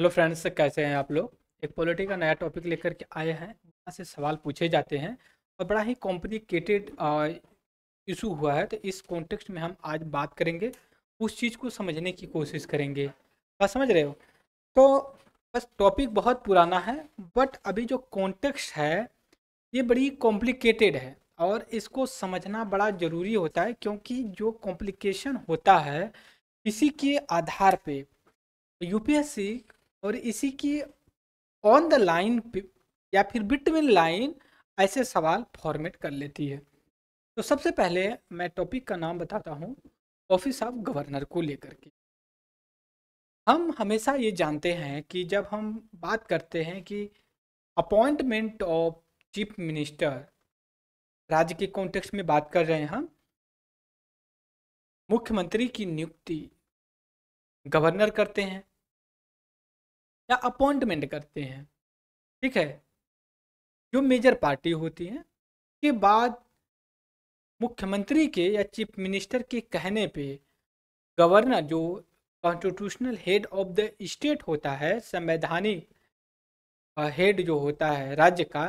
hello friends कैसे हैं आप लोग एक पॉलिटी का नया टॉपिक लेकर के आए हैं यहाँ से सवाल पूछे जाते हैं और बड़ा ही कॉम्प्लिकेटेड इशू हुआ है तो इस कॉन्टेक्स्ट में हम आज बात करेंगे उस चीज़ को समझने की कोशिश करेंगे बात समझ रहे हो तो बस टॉपिक बहुत पुराना है बट अभी जो कॉन्टेक्स्ट है ये बड़ी कॉम्प्लिकेटेड है और इसको समझना बड़ा ज़रूरी होता है क्योंकि जो कॉम्प्लिकेशन होता है इसी के आधार पे यूपीएससी और इसी की ऑन द लाइन या फिर बिटवीन लाइन ऐसे सवाल फॉर्मेट कर लेती है तो सबसे पहले मैं टॉपिक का नाम बताता हूँ ऑफिस ऑफ गवर्नर को लेकर के हम हमेशा ये जानते हैं कि जब हम बात करते हैं कि अपॉइंटमेंट ऑफ चीफ मिनिस्टर राज्य के कॉन्टेक्स्ट में बात कर रहे हैं हम मुख्यमंत्री की नियुक्ति गवर्नर करते हैं या अपॉइंटमेंट करते हैं ठीक है जो मेजर पार्टी होती है के बाद मुख्यमंत्री के या चीफ मिनिस्टर के कहने पे गवर्नर जो constitutional head of the state होता है संवैधानिक हेड जो होता है राज्य का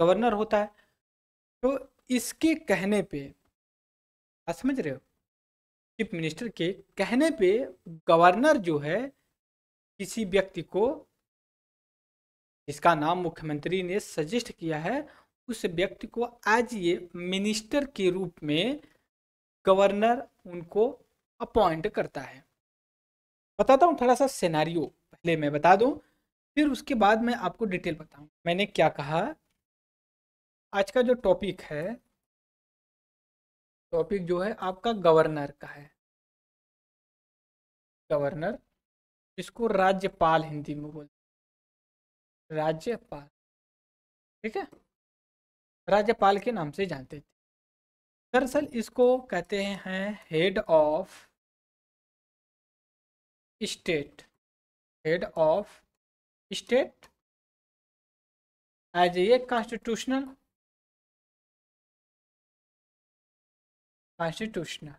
गवर्नर होता है तो इसके कहने पे आप समझ रहे हो चीफ मिनिस्टर के कहने पे गवर्नर जो है किसी व्यक्ति को जिसका नाम मुख्यमंत्री ने सजेस्ट किया है उस व्यक्ति को आज ये मिनिस्टर के रूप में गवर्नर उनको अपॉइंट करता है बताता हूँ थोड़ा सा सिनेरियो पहले मैं बता दूँ फिर उसके बाद मैं आपको डिटेल बताऊँ मैंने क्या कहा आज का जो टॉपिक है टॉपिक जो है आपका गवर्नर का है गवर्नर इसको राज्यपाल हिंदी में बोलते राज्यपाल ठीक है राज्यपाल के नाम से जानते थे दरअसल इसको कहते हैं head of state head of state as a constitutional constitutional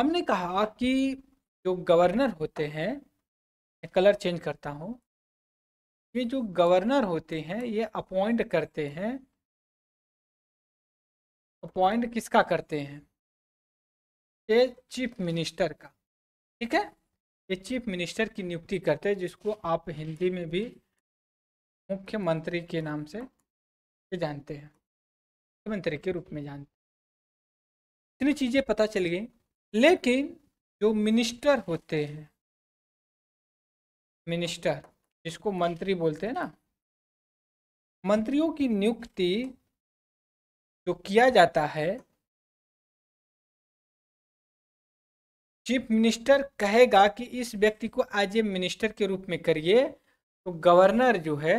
हमने कहा कि जो गवर्नर होते हैं मैं कलर चेंज करता हूँ ये जो गवर्नर होते हैं ये अपॉइंट करते हैं अपॉइंट किसका करते हैं ये चीफ मिनिस्टर का ठीक है ये चीफ मिनिस्टर की नियुक्ति करते हैं जिसको आप हिंदी में भी मुख्यमंत्री के नाम से जानते हैं मुख्यमंत्री के रूप में जानते हैं इतनी चीज़ें पता चल गई लेकिन जो मिनिस्टर होते हैं मिनिस्टर जिसको मंत्री बोलते हैं ना मंत्रियों की नियुक्ति जो किया जाता है चीफ मिनिस्टर कहेगा कि इस व्यक्ति को आज ये मिनिस्टर के रूप में करिए तो गवर्नर जो है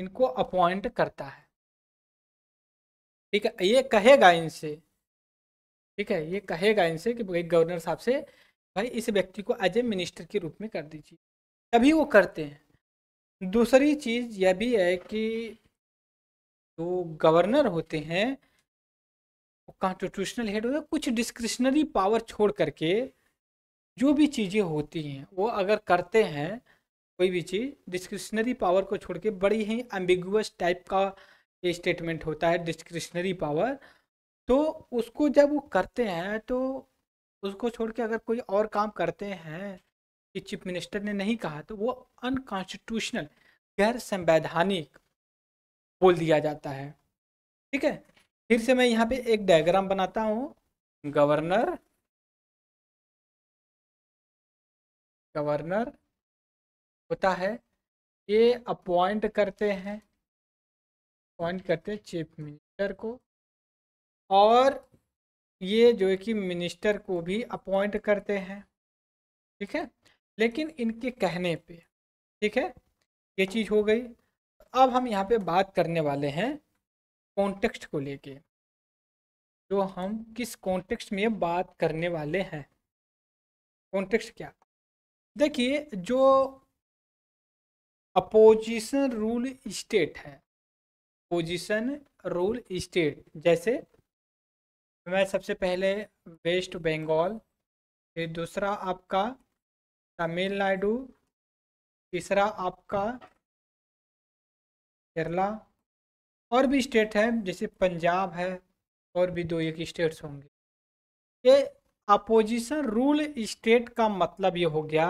इनको अपॉइंट करता है ठीक है ये कहेगा इनसे ठीक है ये कहेगा इनसे कि भाई गवर्नर साहब से भाई इस व्यक्ति को एज ए मिनिस्टर के रूप में कर दीजिए तभी वो करते हैं दूसरी चीज़ यह भी है कि जो गवर्नर होते हैं वो कॉन्स्टिट्यूशनल हेड होते कुछ डिस्क्रिशनरी पावर छोड़ करके जो भी चीज़ें होती हैं वो अगर करते हैं कोई भी चीज़ डिस्क्रिशनरी पावर को छोड़ के बड़ी ही एम्बिगुअस टाइप का स्टेटमेंट होता है डिस्क्रिशनरी पावर तो उसको जब वो करते हैं तो उसको छोड़ के अगर कोई और काम करते हैं कि चीफ मिनिस्टर ने नहीं कहा तो वो अनकॉन्स्टिट्यूशनल गैर संवैधानिक बोल दिया जाता है ठीक है फिर से मैं यहाँ पे एक डायग्राम बनाता हूँ गवर्नर गवर्नर होता है ये अपॉइंट करते हैं अपॉइंट करते हैं चीफ मिनिस्टर को और ये जो है कि मिनिस्टर को भी अपॉइंट करते हैं ठीक है लेकिन इनके कहने पे ठीक है ये चीज़ हो गई अब हम यहाँ पे बात करने वाले हैं कॉन्टेक्स्ट को लेके जो हम किस कॉन्टेक्स्ट में बात करने वाले हैं कॉन्टेक्स्ट क्या देखिए जो अपोजिशन रूल स्टेट है पोजिशन रूल स्टेट जैसे मैं सबसे पहले वेस्ट बंगाल फिर दूसरा आपका तमिलनाडु तीसरा आपका केरला और भी स्टेट है जैसे पंजाब है और भी दो एक स्टेट्स होंगे ये अपोजिशन रूल स्टेट का मतलब ये हो गया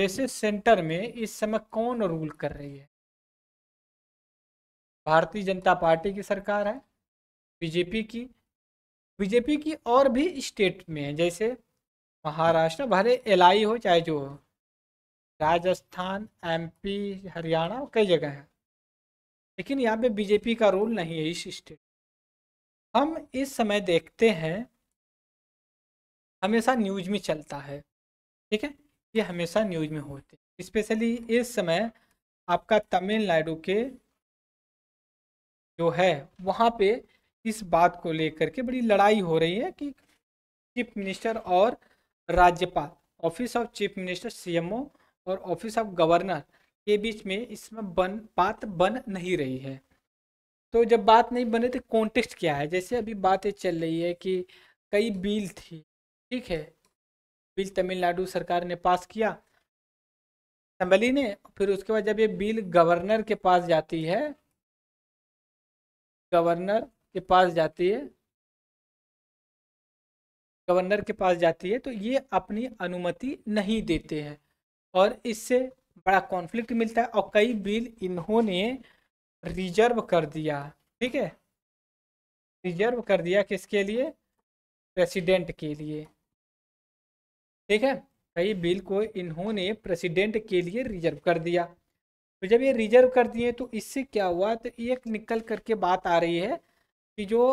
जैसे सेंटर में इस समय कौन रूल कर रही है भारतीय जनता पार्टी की सरकार है बीजेपी की बीजेपी की और भी स्टेट में है जैसे महाराष्ट्र भले एल हो चाहे जो हो राजस्थान एमपी हरियाणा कई जगह है लेकिन यहाँ पे बीजेपी का रोल नहीं है इस स्टेट हम इस समय देखते हैं हमेशा न्यूज में चलता है ठीक है ये हमेशा न्यूज में होते स्पेशली इस समय आपका तमिलनाडु के जो है वहाँ पे इस बात को लेकर के बड़ी लड़ाई हो रही है कि चीफ मिनिस्टर और राज्यपाल office of chief minister CMO और ऑफिस ऑफ गवर्नर के बीच में इसमें बन बात बन नहीं रही है तो जब बात नहीं बने तो कॉन्टेक्स्ट क्या है जैसे अभी बातें चल रही है कि कई बिल थी ठीक है बिल तमिलनाडु सरकार ने पास किया असेंबली ने फिर उसके बाद जब ये बिल गवर्नर के पास जाती है गवर्नर के पास जाती है गवर्नर के पास जाती है तो ये अपनी अनुमति नहीं देते हैं और इससे बड़ा कॉन्फ्लिक्ट मिलता है और कई बिल इन्होंने रिजर्व कर दिया ठीक है रिजर्व कर दिया किसके लिए प्रेसिडेंट के लिए ठीक है कई बिल को इन्होंने प्रेसिडेंट के लिए रिजर्व कर दिया तो जब ये रिजर्व कर दिए तो इससे क्या हुआ तो एक निकल करके बात आ रही है कि जो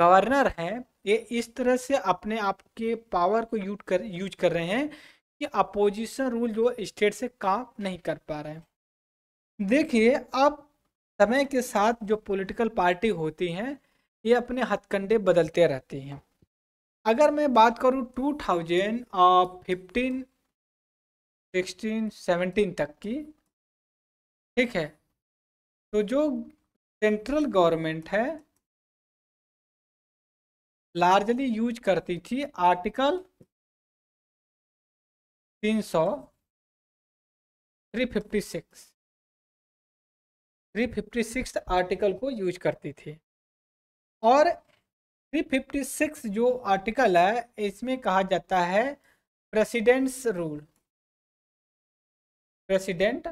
गवर्नर हैं ये इस तरह से अपने आप के पावर को यूज कर यूज कर रहे हैं कि अपोजिशन रूल जो स्टेट से काम नहीं कर पा रहे हैं देखिए अब समय के साथ जो पॉलिटिकल पार्टी होती हैं ये अपने हथकंडे बदलते रहती हैं अगर मैं बात करूँ two thousand fifteen sixteen seventeen तक की ठीक है तो जो सेंट्रल गवर्नमेंट है लार्जली यूज करती थी आर्टिकल 300 356 356 आर्टिकल को यूज करती थी और 356 जो आर्टिकल है इसमें कहा जाता है प्रेसिडेंट्स रूल प्रेसिडेंट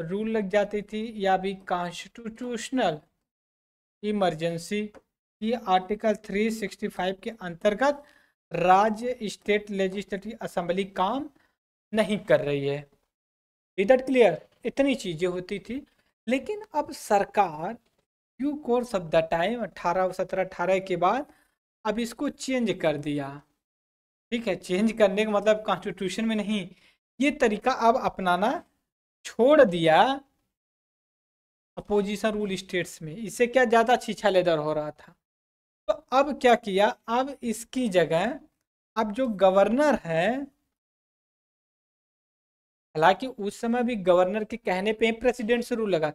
रूल लग जाती थी या भी कॉन्स्टिट्यूशनल इमरजेंसी ये आर्टिकल 365 के अंतर्गत राज्य स्टेट लेजिस्लेटिव असम्बली काम नहीं कर रही है इधर क्लियर इतनी चीज़ें होती थी लेकिन अब सरकार you course of the time अठारह सत्रह अठारह के बाद अब इसको चेंज कर दिया ठीक है चेंज करने का मतलब कॉन्स्टिट्यूशन में नहीं ये तरीका अब अपनाना छोड़ दिया अपोजिशन रूल स्टेट्स में इसे क्या ज़्यादा छीछा लेदर हो रहा था तो अब क्या किया अब इसकी जगह अब जो गवर्नर है हालांकि उस समय भी गवर्नर के कहने पे प्रेसिडेंट से रूल लगा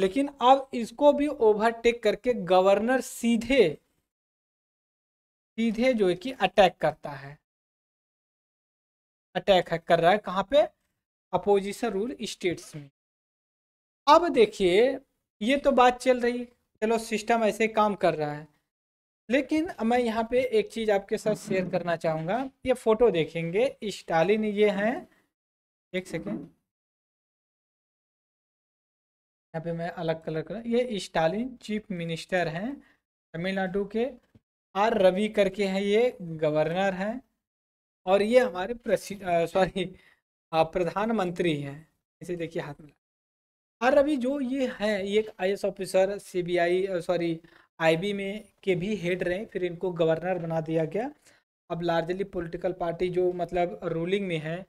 लेकिन अब इसको भी ओवरटेक करके गवर्नर सीधे सीधे जो है कि अटैक करता है अटैक कर रहा है कहाँ पे अपोजिशन रूल स्टेट्स में अब देखिए ये तो बात चल रही है चलो सिस्टम ऐसे काम कर रहा है लेकिन मैं यहाँ पे एक चीज़ आपके साथ शेयर करना चाहूँगा ये फ़ोटो देखेंगे स्टालिन ये हैं एक सेकेंड यहाँ पे मैं अलग कलर कर ये स्टालिन चीफ मिनिस्टर हैं तमिलनाडु के आर रवि करके हैं ये गवर्नर हैं और ये हमारे प्रेसिड सॉरी हाँ, प्रधानमंत्री हैं इसे देखिए हाथ में और अभी जो ये हैं ये एक I officer CBI sorry IB में के भी हेड रहे फिर इनको गवर्नर बना दिया गया अब लार्जली पॉलिटिकल पार्टी जो मतलब रूलिंग में है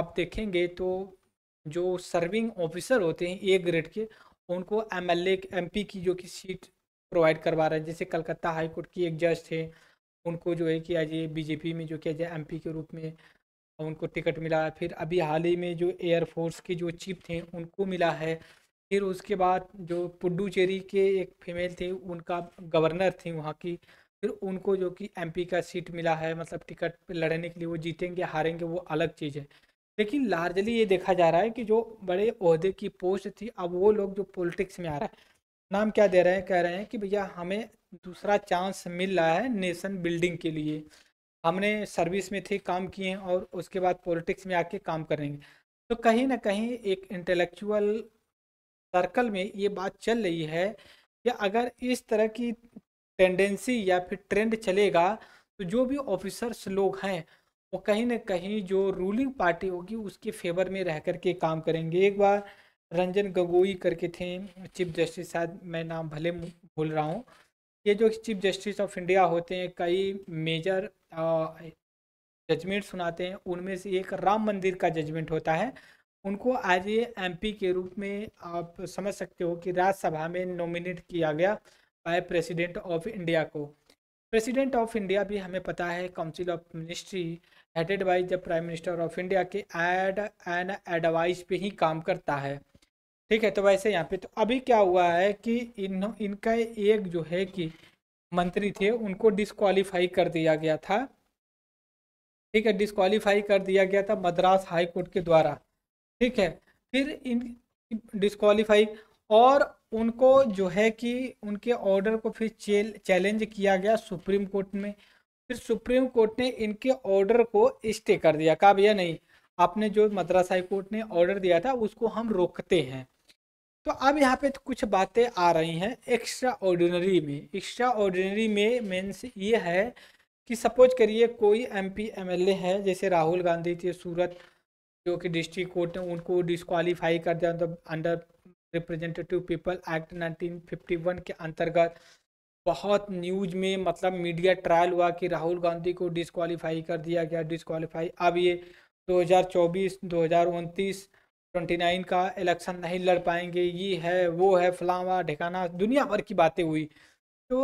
आप देखेंगे तो जो सर्विंग ऑफिसर होते हैं ए ग्रेड के उनको एम एल एमपी की जो कि सीट प्रोवाइड करवा रहे हैं जैसे कलकत्ता हाई कोर्ट की एक जज थे उनको जो है किया जाए बीजेपी में जो किया जाए एमपी के रूप में उनको टिकट मिला है फिर अभी हाल ही में जो एयरफोर्स के जो चीफ थे उनको मिला है फिर उसके बाद जो पुडुचेरी के एक फीमेल थे उनका गवर्नर थी वहाँ की फिर उनको जो कि एमपी का सीट मिला है मतलब टिकट लड़ने के लिए वो जीतेंगे हारेंगे वो अलग चीज़ है लेकिन लार्जली ये देखा जा रहा है कि जो बड़े अहदे की पोस्ट थी अब वो लोग जो पॉलिटिक्स में आ रहा है नाम क्या दे रहे हैं कह रहे हैं कि भैया हमें दूसरा चांस मिल रहा है नेशन बिल्डिंग के लिए हमने सर्विस में थे काम किए हैं और उसके बाद पॉलिटिक्स में आके काम करेंगे तो कहीं ना कहीं एक इंटेलेक्चुअल सर्कल में ये बात चल रही है कि अगर इस तरह की टेंडेंसी या फिर ट्रेंड चलेगा तो जो भी ऑफिसर्स लोग हैं वो कहीं ना कहीं जो रूलिंग पार्टी होगी उसके फेवर में रह कर के काम करेंगे एक बार रंजन गगोई करके थे चीफ जस्टिस शायद मैं नाम भले भूल रहा हूँ ये जो चीफ जस्टिस ऑफ इंडिया होते हैं कई मेजर जजमेंट सुनाते हैं उनमें से एक राम मंदिर का जजमेंट होता है उनको आज ये एमपी के रूप में आप समझ सकते हो कि राज्यसभा में नॉमिनेट किया गया बाय प्रेसिडेंट ऑफ इंडिया को प्रेसिडेंट ऑफ इंडिया भी हमें पता है council of ministry headed by the prime minister of India के एड एंड एडवाइस पे ही काम करता है ठीक है तो वैसे यहाँ पे तो अभी क्या हुआ है कि इन इनका एक जो है कि मंत्री थे उनको डिसक्वालीफाई कर दिया गया था ठीक है डिसक्वालीफाई कर दिया गया था मद्रास हाई कोर्ट के द्वारा ठीक है फिर इन डिसक्वालीफाई और उनको जो है कि उनके ऑर्डर को फिर चेल चैलेंज किया गया सुप्रीम कोर्ट में फिर सुप्रीम कोर्ट ने इनके ऑर्डर को स्टे कर दिया कहा भैया नहीं आपने जो मद्रास हाई कोर्ट ने ऑर्डर दिया था उसको हम रोकते हैं तो अब यहाँ पे तो कुछ बातें आ रही हैं एक्स्ट्रा ऑर्डिनरी में एक्स्ट्रा ऑर्डिनरी में मीन्स ये है कि सपोज करिए कोई एमपी एमएलए है जैसे राहुल गांधी थे सूरत जो कि डिस्ट्रिक्ट कोर्ट ने उनको डिस्कवालीफाई कर दिया मतलब अंडर रिप्रेजेंटेटिव पीपल एक्ट 1951 के अंतर्गत बहुत न्यूज में मतलब मीडिया ट्रायल हुआ कि राहुल गांधी को डिस्कवालीफाई कर दिया गया डिस्कवालीफाई अब ये हज़ार उनतीस ट्वेंटी नाइन का इलेक्शन नहीं लड़ पाएंगे ये है वो है फलावा ढिकाना दुनिया भर की बातें हुई तो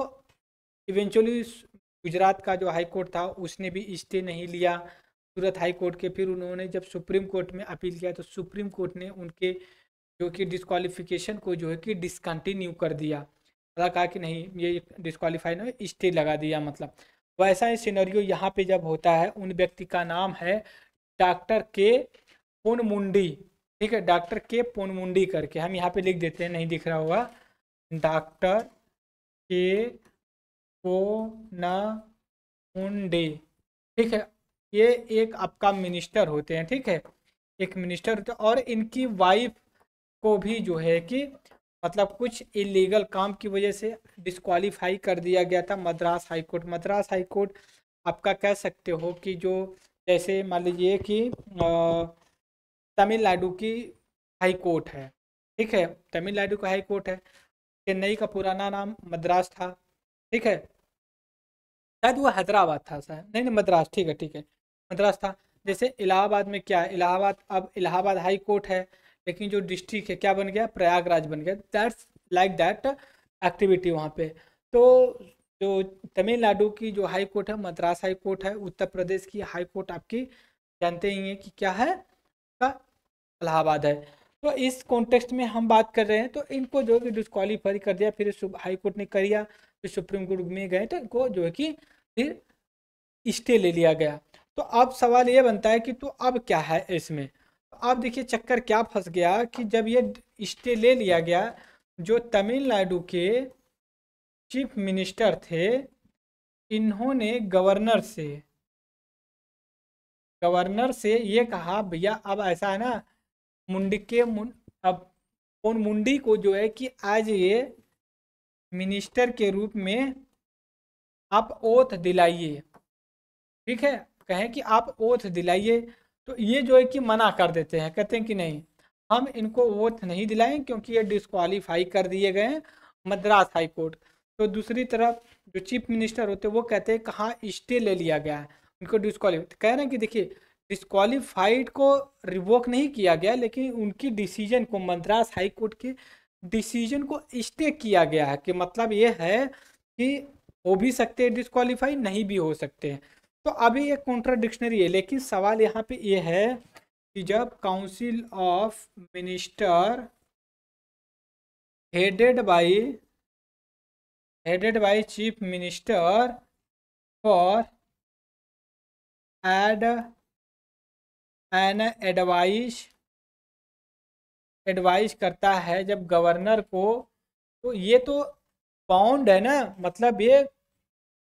इवेंचुअली गुजरात का जो हाई कोर्ट था उसने भी स्टे नहीं लिया सूरत हाई कोर्ट के फिर उन्होंने जब सुप्रीम कोर्ट में अपील किया तो सुप्रीम कोर्ट ने उनके जो कि डिसक्वालिफिकेशन को जो है कि डिसकंटिन्यू कर दिया अदा कहा कि नहीं ये डिसक्वालीफाई नहीं स्टे लगा दिया मतलब वैसा ही सिनेरियो यहाँ पे जब होता है उन व्यक्ति का नाम है डॉक्टर के मुंडी ठीक है डॉक्टर के पोनमुंडी करके हम यहाँ पे लिख देते हैं नहीं दिख रहा होगा डॉक्टर के पोनामुंडे ठीक है ये एक आपका मिनिस्टर होते हैं ठीक है एक मिनिस्टर होते हैं और इनकी वाइफ को भी जो है कि मतलब कुछ इलीगल काम की वजह से डिस्कवालीफाई कर दिया गया था Madras high court Madras high court आपका कह सकते हो कि जो जैसे मान लीजिए कि आ, तमिलनाडु की हाई कोर्ट है ठीक है तमिलनाडु का हाई कोर्ट है चेन्नई का पुराना नाम मद्रास था ठीक है शायद वो हैदराबाद था सर नहीं नहीं मद्रास ठीक है ठीक है मद्रास था जैसे इलाहाबाद में क्या है इलाहाबाद अब इलाहाबाद हाई कोर्ट है लेकिन जो डिस्ट्रिक्ट है क्या बन गया प्रयागराज बन गया दैट्स लाइक दैट एक्टिविटी वहाँ पे तो जो तमिलनाडु की जो हाई कोर्ट है मद्रास हाई कोर्ट है उत्तर प्रदेश की हाई कोर्ट आपकी जानते ही हैं कि क्या है इलाहाबाद है तो इस कॉन्टेक्स्ट में हम बात कर रहे हैं तो इनको जो कि डिस्कालीफाई कर दिया फिर हाई कोर्ट ने कर दिया फिर सुप्रीम कोर्ट में गए तो इनको जो है कि फिर स्टे ले लिया गया तो अब सवाल ये बनता है कि तो अब क्या है इसमें तो अब देखिए चक्कर क्या फंस गया कि जब ये स्टे ले लिया गया जो तमिलनाडु के चीफ मिनिस्टर थे इन्होंने गवर्नर से गवर्नर से ये कहा भैया अब ऐसा है ना मुंडी के मुन अब उन मुंडी को जो है कि आज ये मिनिस्टर के रूप में आप ओथ दिलाइए ठीक है कहें कि आप ओथ दिलाइए तो ये जो है कि मना कर देते हैं कहते हैं कि नहीं हम इनको ओथ नहीं दिलाएं क्योंकि ये डिस्कालीफाई कर दिए गए मद्रास हाई कोर्ट तो दूसरी तरफ जो चीफ मिनिस्टर होते हैं वो कहते हैं कहाँ स्टे ले लिया गया है उनको डिस्कालीफाई कह रहे हैं कि देखिए डिस्कालीफाइड को रिवोक नहीं किया गया लेकिन उनकी डिसीजन को मद्रास हाई कोर्ट के डिसीजन को स्टे किया गया है कि मतलब ये है कि हो भी सकते हैं डिस्कालीफाई नहीं भी हो सकते हैं तो अभी ये कॉन्ट्राडिक्शनरी है लेकिन सवाल यहाँ पे ये है कि जब council of minister headed by headed by chief minister for aid and advice advice करता है जब गवर्नर को तो ये तो बाउंड है ना मतलब ये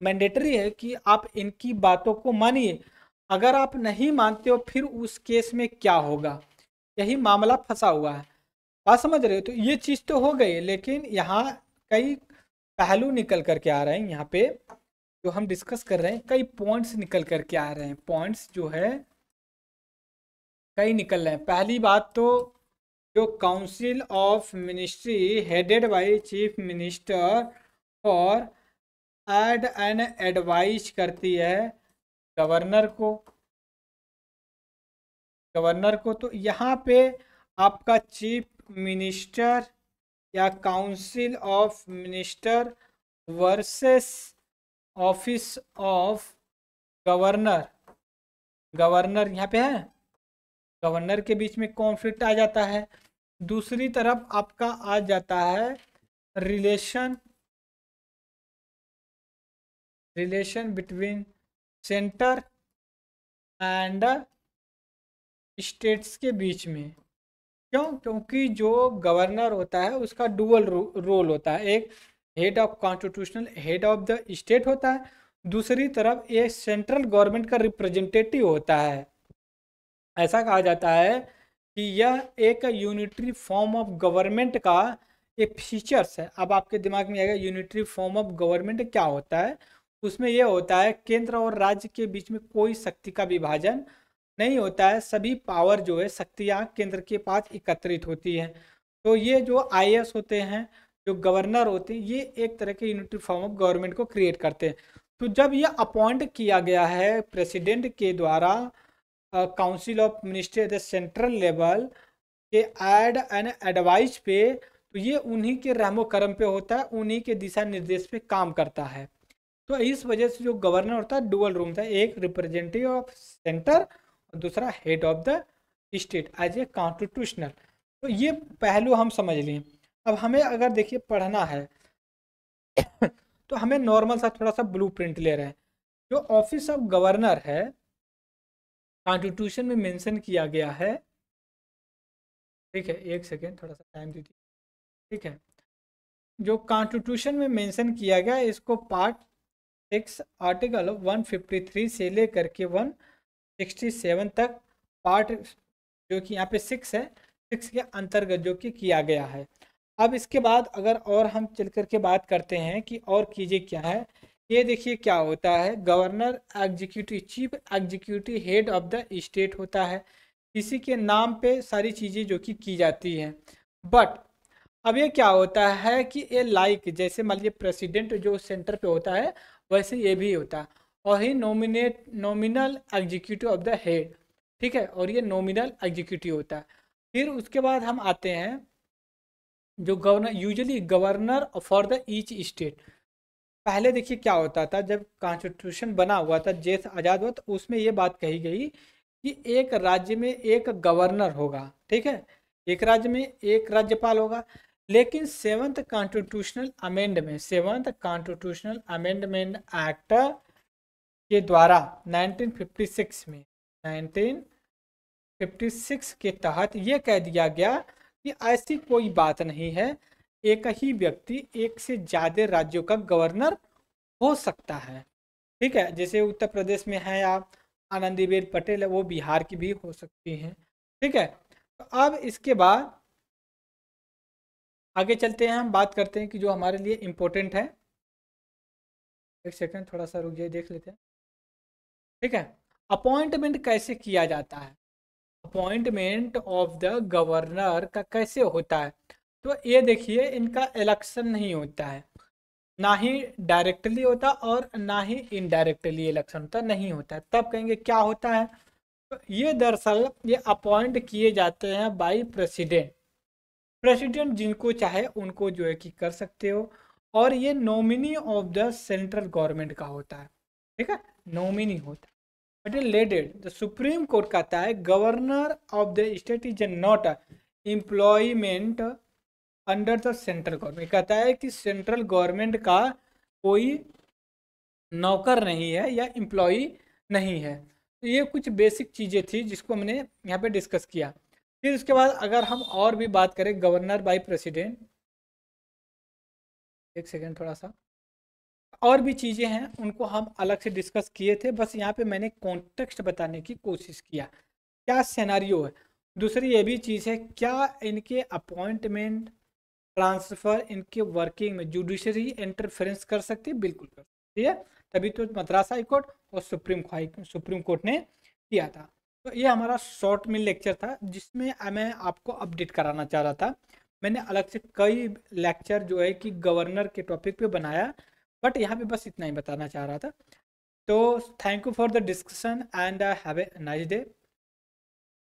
मैंडेटरी है कि आप इनकी बातों को मानिए अगर आप नहीं मानते हो फिर उस केस में क्या होगा यही मामला फंसा हुआ है बात समझ रहे हो तो ये चीज़ तो हो गई लेकिन यहाँ कई पहलू निकल करके आ रहे हैं यहाँ पे जो हम डिस्कस कर रहे हैं कई पॉइंट्स निकल करके आ रहे हैं पॉइंट्स जो है कई निकल रहे हैं पहली बात तो जो council of ministry headed by chief minister for aid and advice करती है गवर्नर को गवर्नर को तो यहाँ पे आपका चीफ मिनिस्टर या council of minister versus office of governor governor यहाँ पे है गवर्नर के बीच में कॉन्फ्लिक्ट आ जाता है दूसरी तरफ आपका आ जाता है relation relation between centre and states के बीच में क्यों क्योंकि जो गवर्नर होता है उसका डुअल रो, रोल होता है एक head of constitutional head of the state होता है दूसरी तरफ एक सेंट्रल गवर्नमेंट का रिप्रेजेंटेटिव होता है ऐसा कहा जाता है कि यह एक यूनिटरी फॉर्म ऑफ गवर्नमेंट का एक फीचर्स है अब आपके दिमाग में आएगा यूनिटरी फॉर्म ऑफ गवर्नमेंट क्या होता है उसमें यह होता है केंद्र और राज्य के बीच में कोई शक्ति का विभाजन नहीं होता है सभी पावर जो है शक्तियाँ केंद्र के पास एकत्रित होती हैं तो ये जो आई होते हैं जो गवर्नर होते हैं ये एक तरह के यूनिटरी फॉर्म ऑफ गवर्नमेंट को क्रिएट करते हैं तो जब यह अपॉइंट किया गया है प्रेसिडेंट के द्वारा council of ministry at the central level के एड एंड एडवाइस पे तो ये उन्हीं के रहमो करम पे होता है उन्हीं के दिशा निर्देश पे काम करता है तो इस वजह से जो गवर्नर होता है डुअल रूम था एक रिप्रेजेंटेटिव ऑफ सेंटर और दूसरा head of the state as a constitutional तो ये पहलू हम समझ लें अब हमें अगर देखिए पढ़ना है तो हमें नॉर्मल सा थोड़ा सा ब्लू प्रिंट ले रहे हैं जो ऑफिस ऑफ गवर्नर है कॉन्स्टिट्यूशन में मेंशन किया गया है ठीक है एक सेकेंड थोड़ा सा टाइम दीजिए ठीक है जो कॉन्स्टिट्यूशन में मेंशन किया गया इसको पार्ट सिक्स आर्टिकल 153 से लेकर के 167 तक पार्ट जो कि यहाँ पे सिक्स है सिक्स के अंतर्गत जो कि किया गया है अब इसके बाद अगर और हम चल करके बात करते हैं कि और कीजिए क्या है ये देखिए क्या होता है governor executive chief executive head of the state होता है इसी के नाम पे सारी चीज़ें जो कि की जाती हैं बट अब ये क्या होता है कि ये लाइक जैसे मान लीजिए प्रेसिडेंट जो सेंटर पे होता है वैसे ये भी होता है और ही nominate nominal executive of the head ठीक है और ये नॉमिनल एग्जीक्यूटिव होता है फिर उसके बाद हम आते हैं जो governor usually governor for the each state पहले देखिए क्या होता था जब कॉन्स्टिट्यूशन बना हुआ था देश आज़ाद हुआ तो उसमें ये बात कही गई कि एक राज्य में एक गवर्नर होगा ठीक है एक राज्य में एक राज्यपाल होगा लेकिन seventh constitutional amendment seventh constitutional amendment act के द्वारा 1956 में 1956 के तहत ये कह दिया गया कि ऐसी कोई बात नहीं है एक ही व्यक्ति एक से ज़्यादा राज्यों का गवर्नर हो सकता है ठीक है जैसे उत्तर प्रदेश में है आप आनंदीबेन पटेल वो बिहार की भी हो सकती हैं ठीक है तो अब इसके बाद आगे चलते हैं हम बात करते हैं कि जो हमारे लिए इम्पोर्टेंट है एक सेकंड थोड़ा सा रुक जाए देख लेते हैं ठीक है अपॉइंटमेंट कैसे किया जाता है अपॉइंटमेंट ऑफ द गवर्नर का कैसे होता है तो ये देखिए इनका इलेक्शन नहीं होता है ना ही डायरेक्टली होता और ना ही इनडायरेक्टली इलेक्शन होता नहीं होता है तब कहेंगे क्या होता है तो ये दरअसल ये अपॉइंट किए जाते हैं बाई प्रेसिडेंट प्रेसिडेंट जिनको चाहे उनको जो है कि कर सकते हो और ये nominee of the central government का होता है ठीक है नॉमिनी होता है but related the supreme court कहता है governor of the state is not employment under the central government कहता है कि सेंट्रल गवर्नमेंट का कोई नौकर नहीं है या एम्प्लॉय नहीं है तो ये कुछ बेसिक चीज़ें थी जिसको हमने यहाँ पे डिस्कस किया फिर उसके बाद अगर हम और भी बात करें गवर्नर बाय प्रेसिडेंट एक सेकेंड थोड़ा सा और भी चीज़ें हैं उनको हम अलग से डिस्कस किए थे बस यहाँ पे मैंने कॉन्टेक्स्ट बताने की कोशिश किया क्या सेनारियो है दूसरी ये भी चीज़ है क्या इनके अपॉइंटमेंट ट्रांसफर इनके वर्किंग में जुडिशरी इंटरफेरेंस कर सकती है बिल्कुल कर सकती है तभी तो मद्रास हाई कोर्ट और सुप्रीम हाई सुप्रीम कोर्ट ने किया था तो ये हमारा शॉर्ट में लेक्चर था जिसमें मैं आपको अपडेट कराना चाह रहा था मैंने अलग से कई लेक्चर जो है कि गवर्नर के टॉपिक पे बनाया बट यहाँ पे बस इतना ही बताना चाह रहा था तो thank you for the discussion and have a nice day